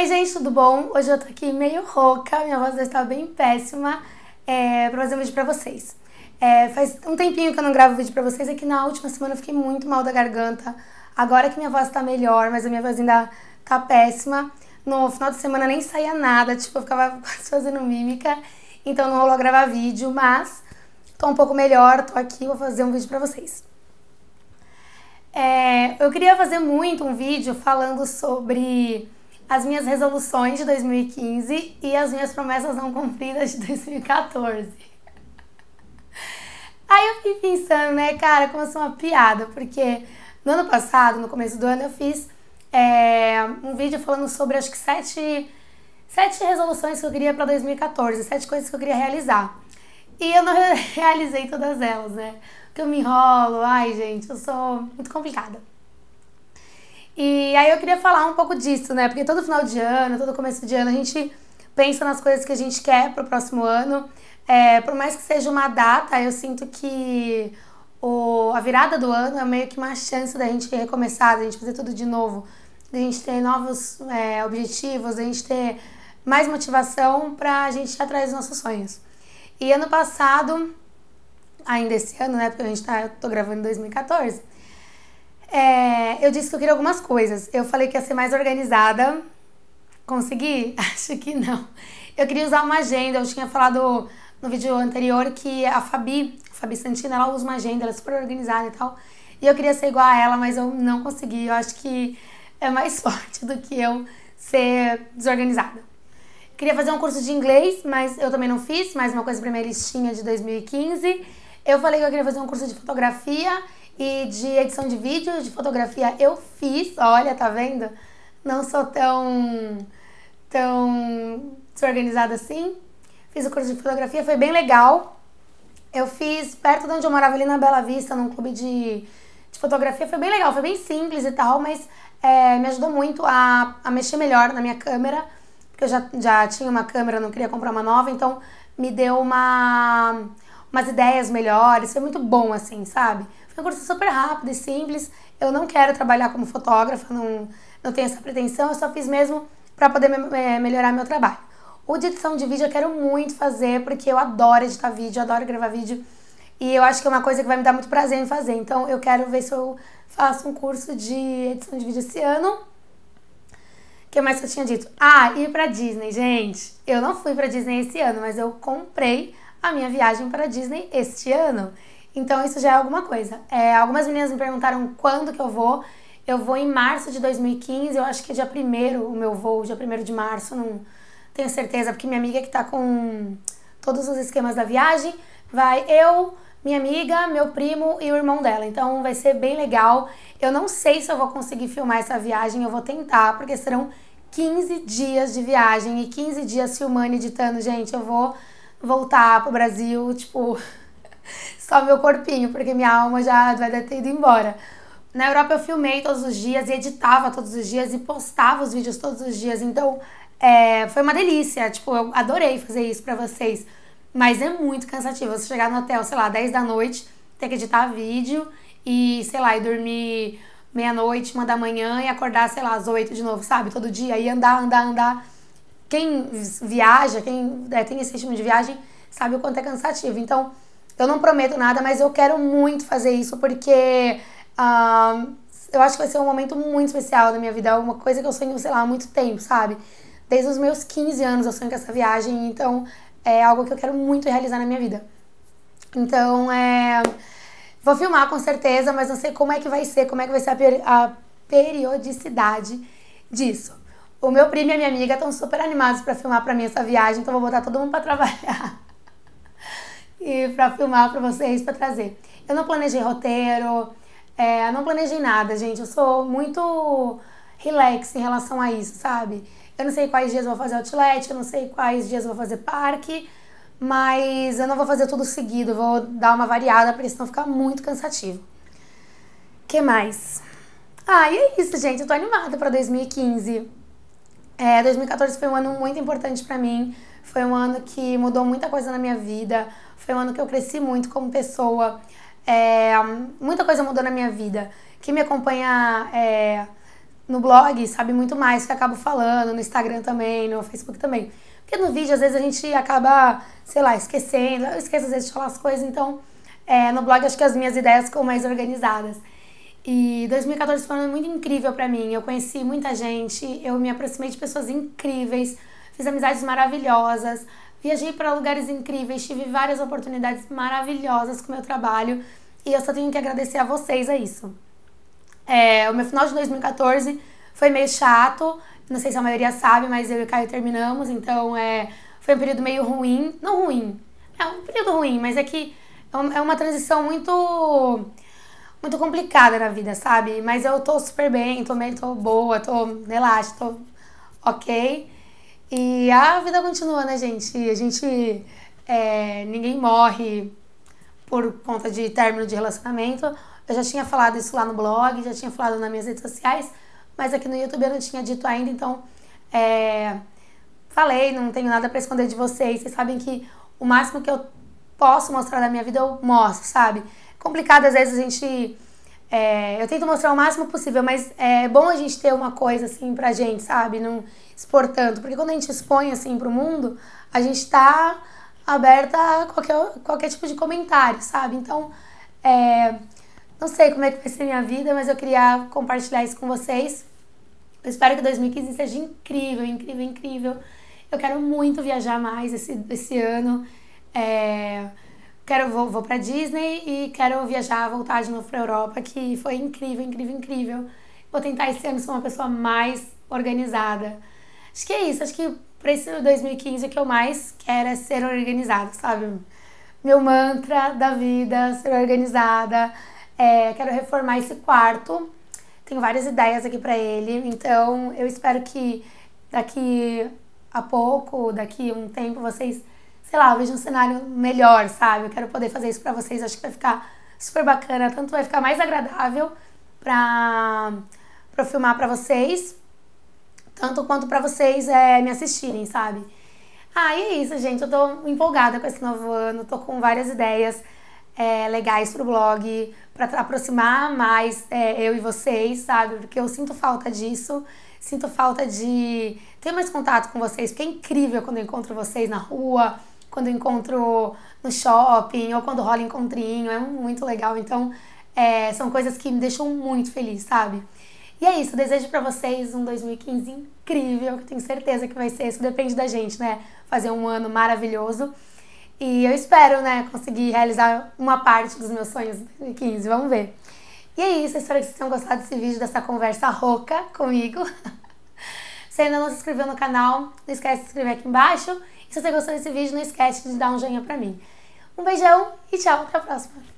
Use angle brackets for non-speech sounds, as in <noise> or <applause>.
Oi, gente, tudo bom? Hoje eu tô aqui meio rouca, minha voz está bem péssima é, pra fazer um vídeo pra vocês. É, faz um tempinho que eu não gravo vídeo pra vocês, é que na última semana eu fiquei muito mal da garganta. Agora que minha voz tá melhor, mas a minha voz ainda tá péssima. No final de semana nem saía nada, tipo, eu ficava <laughs> quase fazendo mímica, então não rolou gravar vídeo, mas tô um pouco melhor, tô aqui, vou fazer um vídeo pra vocês. É, eu queria fazer muito um vídeo falando sobre as minhas resoluções de 2015 e as minhas promessas não cumpridas de 2014. <laughs> Aí eu fiquei pensando, né, cara, como eu sou uma piada, porque no ano passado, no começo do ano, eu fiz é, um vídeo falando sobre acho que sete, sete resoluções que eu queria para 2014, sete coisas que eu queria realizar. E eu não <laughs> realizei todas elas, né? Porque eu me enrolo, ai gente, eu sou muito complicada. E aí eu queria falar um pouco disso, né? Porque todo final de ano, todo começo de ano, a gente pensa nas coisas que a gente quer pro próximo ano. É, por mais que seja uma data, eu sinto que o, a virada do ano é meio que uma chance da gente recomeçar, da gente fazer tudo de novo, da gente ter novos é, objetivos, da gente ter mais motivação para a gente ir atrás dos nossos sonhos. E ano passado, ainda esse ano, né? Porque a gente tá, eu tô gravando em 2014. É, eu disse que eu queria algumas coisas. Eu falei que ia ser mais organizada. Consegui? <laughs> Acho que não. Eu queria usar uma agenda. Eu tinha falado no vídeo anterior que a Fabi, a Fabi Santina, ela usa uma agenda, ela é super organizada e tal. E eu queria ser igual a ela, mas eu não consegui. Eu acho que é mais <laughs> forte do que eu ser desorganizada. Queria fazer um curso de inglês, mas eu também não fiz. Mais uma coisa pra minha listinha de 2015. Eu falei que eu queria fazer um curso de fotografia e de edição de vídeo, de fotografia, eu fiz. Olha, tá vendo? Não sou tão, tão desorganizada assim. Fiz o curso de fotografia, foi bem legal. Eu fiz perto de onde eu morava, ali na Bela Vista, num clube de, de fotografia. Foi bem legal, foi bem simples e tal, mas é, me ajudou muito a, a mexer melhor na minha câmera, porque eu já, já tinha uma câmera, não queria comprar uma nova, então me deu uma, umas ideias melhores. Foi muito bom, assim, sabe? uma coisa super rápida e simples. Eu não quero trabalhar como fotógrafa, não, não tenho essa pretensão, eu só fiz mesmo para poder me, me, melhorar meu trabalho. O de edição de vídeo eu quero muito fazer, porque eu adoro editar vídeo, adoro gravar vídeo. E eu acho que é uma coisa que vai me dar muito prazer em fazer. Então eu quero ver se eu faço um curso de edição de vídeo esse ano. O que mais que eu tinha dito? Ah, ir pra Disney, gente. Eu não fui pra Disney esse ano, mas eu comprei a minha viagem para Disney este ano. Então isso já é alguma coisa. É, algumas meninas me perguntaram quando que eu vou. Eu vou em março de 2015, eu acho que é dia 1 o meu voo, dia 1 de março, não tenho certeza, porque minha amiga que tá com todos os esquemas da viagem, vai eu, minha amiga, meu primo e o irmão dela. Então vai ser bem legal. Eu não sei se eu vou conseguir filmar essa viagem, eu vou tentar, porque serão 15 dias de viagem e 15 dias filmando e editando, gente. Eu vou voltar pro Brasil, tipo, só meu corpinho, porque minha alma já vai ter ido embora. Na Europa eu filmei todos os dias e editava todos os dias e postava os vídeos todos os dias. Então é, foi uma delícia. Tipo, eu adorei fazer isso pra vocês. Mas é muito cansativo você chegar no hotel, sei lá, 10 da noite, ter que editar vídeo e, sei lá, e dormir meia-noite, uma da manhã e acordar, sei lá, às 8 de novo, sabe? Todo dia e andar, andar, andar. Quem viaja, quem é, tem esse ritmo de viagem, sabe o quanto é cansativo. Então eu não prometo nada, mas eu quero muito fazer isso porque uh, eu acho que vai ser um momento muito especial da minha vida. É uma coisa que eu sonho, sei lá, há muito tempo, sabe? Desde os meus 15 anos eu sonho com essa viagem, então é algo que eu quero muito realizar na minha vida. Então, é. Vou filmar com certeza, mas não sei como é que vai ser, como é que vai ser a, peri a periodicidade disso. O meu primo e a minha amiga estão super animados para filmar para mim essa viagem, então vou botar todo mundo para <laughs> trabalhar e para filmar para vocês, para trazer. Eu não planejei roteiro, é, não planejei nada, gente. Eu sou muito relax em relação a isso, sabe? Eu não sei quais dias eu vou fazer outlet, eu não sei quais dias eu vou fazer parque, mas eu não vou fazer tudo seguido, vou dar uma variada para isso não ficar muito cansativo. Que mais? Ah, e é isso, gente. Eu tô animada para 2015. É, 2014 foi um ano muito importante para mim. Foi um ano que mudou muita coisa na minha vida. Foi um ano que eu cresci muito como pessoa. É, muita coisa mudou na minha vida. Quem me acompanha é, no blog sabe muito mais que eu acabo falando, no Instagram também, no Facebook também. Porque no vídeo, às vezes, a gente acaba, sei lá, esquecendo. Eu esqueço, às vezes, de falar as coisas. Então, é, no blog, acho que as minhas ideias ficam mais organizadas. E 2014 foi um ano muito incrível para mim. Eu conheci muita gente, eu me aproximei de pessoas incríveis, fiz amizades maravilhosas. Viajei para lugares incríveis, tive várias oportunidades maravilhosas com meu trabalho e eu só tenho que agradecer a vocês a é isso. É, o meu final de 2014 foi meio chato, não sei se a maioria sabe, mas eu e o Caio terminamos, então é, foi um período meio ruim. Não ruim, é um período ruim, mas é que é, é uma transição muito muito complicada na vida, sabe? Mas eu tô super bem, tô bem, tô boa, tô relaxa, tô ok. E a vida continua, né, gente? A gente. É, ninguém morre por conta de término de relacionamento. Eu já tinha falado isso lá no blog, já tinha falado nas minhas redes sociais, mas aqui no YouTube eu não tinha dito ainda, então. É, falei, não tenho nada para esconder de vocês. Vocês sabem que o máximo que eu posso mostrar da minha vida eu mostro, sabe? Complicado às vezes a gente é, eu tento mostrar o máximo possível, mas é bom a gente ter uma coisa assim pra gente, sabe? Não expor tanto. Porque quando a gente expõe assim pro mundo, a gente tá aberta a qualquer, qualquer tipo de comentário, sabe? Então, é, não sei como é que vai ser minha vida, mas eu queria compartilhar isso com vocês. Eu espero que 2015 seja incrível, incrível, incrível. Eu quero muito viajar mais esse, esse ano. É, quero vou, vou para Disney e quero viajar, voltar de novo para Europa, que foi incrível, incrível, incrível. Vou tentar esse ano ser uma pessoa mais organizada. Acho que é isso, acho que para esse 2015 o que eu mais quero é ser organizada, sabe? Meu mantra da vida, ser organizada. É, quero reformar esse quarto. Tenho várias ideias aqui para ele, então eu espero que daqui a pouco, daqui a um tempo, vocês sei lá, vejo um cenário melhor, sabe? Eu quero poder fazer isso para vocês, acho que vai ficar super bacana, tanto vai ficar mais agradável para pra filmar para vocês, tanto quanto para vocês é, me assistirem, sabe? Ah, e é isso, gente. Eu tô empolgada com esse novo ano, tô com várias ideias é, legais pro blog, para aproximar mais é, eu e vocês, sabe? Porque eu sinto falta disso, sinto falta de ter mais contato com vocês, porque é incrível quando eu encontro vocês na rua, quando encontro no shopping ou quando rola encontrinho, é muito legal. Então, é, são coisas que me deixam muito feliz, sabe? E é isso, desejo para vocês um 2015 incrível, que tenho certeza que vai ser, isso depende da gente, né? Fazer um ano maravilhoso. E eu espero, né, conseguir realizar uma parte dos meus sonhos em 2015, vamos ver. E é isso, espero que vocês tenham gostado desse vídeo, dessa conversa rouca comigo. <laughs> Se ainda não se inscreveu no canal, não esquece de se inscrever aqui embaixo se você gostou desse vídeo, não esquece de dar um joinha pra mim. Um beijão e tchau, até a próxima!